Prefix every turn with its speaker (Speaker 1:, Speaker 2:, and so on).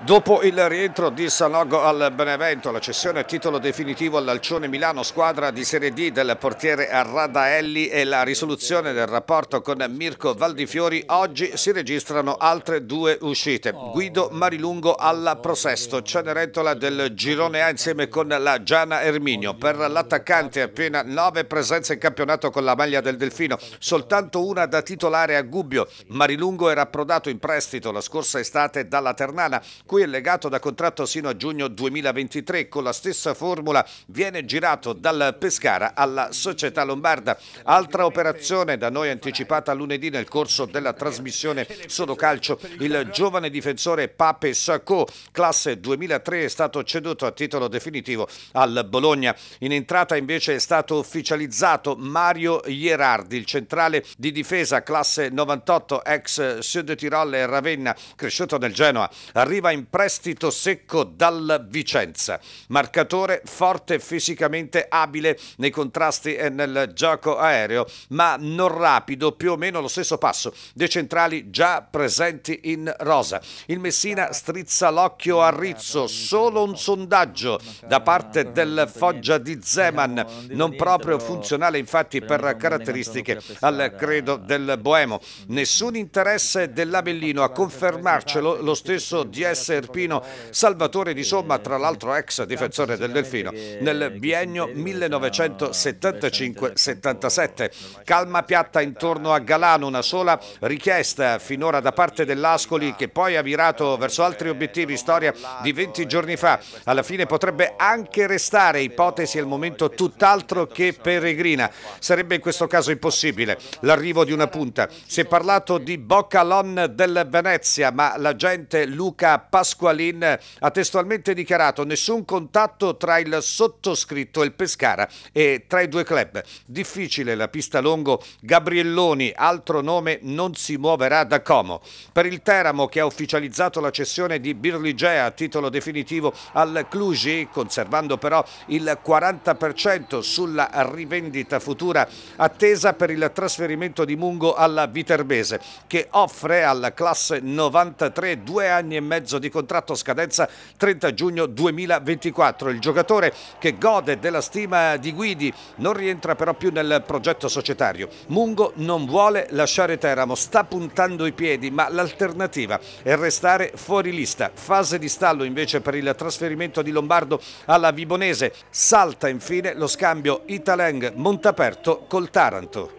Speaker 1: Dopo il rientro di Sanogo al Benevento, la cessione a titolo definitivo all'Alcione Milano, squadra di Serie D del portiere Radaelli e la risoluzione del rapporto con Mirko Valdifiori, oggi si registrano altre due uscite. Guido Marilungo alla Prosesto, Cenerentola del Girone A insieme con la Giana Erminio. Per l'attaccante appena nove presenze in campionato con la maglia del Delfino, soltanto una da titolare a Gubbio. Marilungo era approdato in prestito la scorsa estate dalla Ternana cui è legato da contratto sino a giugno 2023 con la stessa formula viene girato dal Pescara alla società lombarda. Altra operazione da noi anticipata lunedì nel corso della trasmissione Solo Calcio, il giovane difensore Pape Sacco, classe 2003, è stato ceduto a titolo definitivo al Bologna. In entrata invece è stato ufficializzato Mario Gerardi, il centrale di difesa classe 98 ex Sud Tirol e Ravenna, cresciuto nel Genoa. Arriva in in prestito secco dal Vicenza. Marcatore forte fisicamente abile nei contrasti e nel gioco aereo, ma non rapido, più o meno lo stesso passo dei centrali già presenti in rosa. Il Messina strizza l'occhio a Rizzo, solo un sondaggio da parte del Foggia di Zeman, non proprio funzionale infatti per caratteristiche al credo del Boemo. Nessun interesse dell'Avellino a confermarcelo lo stesso DS Serpino, Salvatore di Somma, tra l'altro ex difensore del Delfino, nel biennio 1975-77. Calma piatta intorno a Galano, una sola richiesta finora da parte dell'Ascoli che poi ha virato verso altri obiettivi, storia di 20 giorni fa. Alla fine potrebbe anche restare ipotesi al momento tutt'altro che peregrina. Sarebbe in questo caso impossibile l'arrivo di una punta. Si è parlato di Boccalon del Venezia, ma l'agente Luca Pagliari Pasqualin ha testualmente dichiarato nessun contatto tra il sottoscritto e il Pescara e tra i due club. Difficile la pista lungo, Gabrielloni, altro nome, non si muoverà da Como. Per il Teramo che ha ufficializzato la cessione di Birligea a titolo definitivo al Cluj, conservando però il 40% sulla rivendita futura attesa per il trasferimento di Mungo alla Viterbese, che offre alla classe 93 due anni e mezzo di di contratto scadenza 30 giugno 2024. Il giocatore che gode della stima di Guidi non rientra però più nel progetto societario. Mungo non vuole lasciare Teramo, sta puntando i piedi, ma l'alternativa è restare fuori lista. Fase di stallo invece per il trasferimento di Lombardo alla Vibonese. Salta infine lo scambio Italeng-Montaperto col Taranto.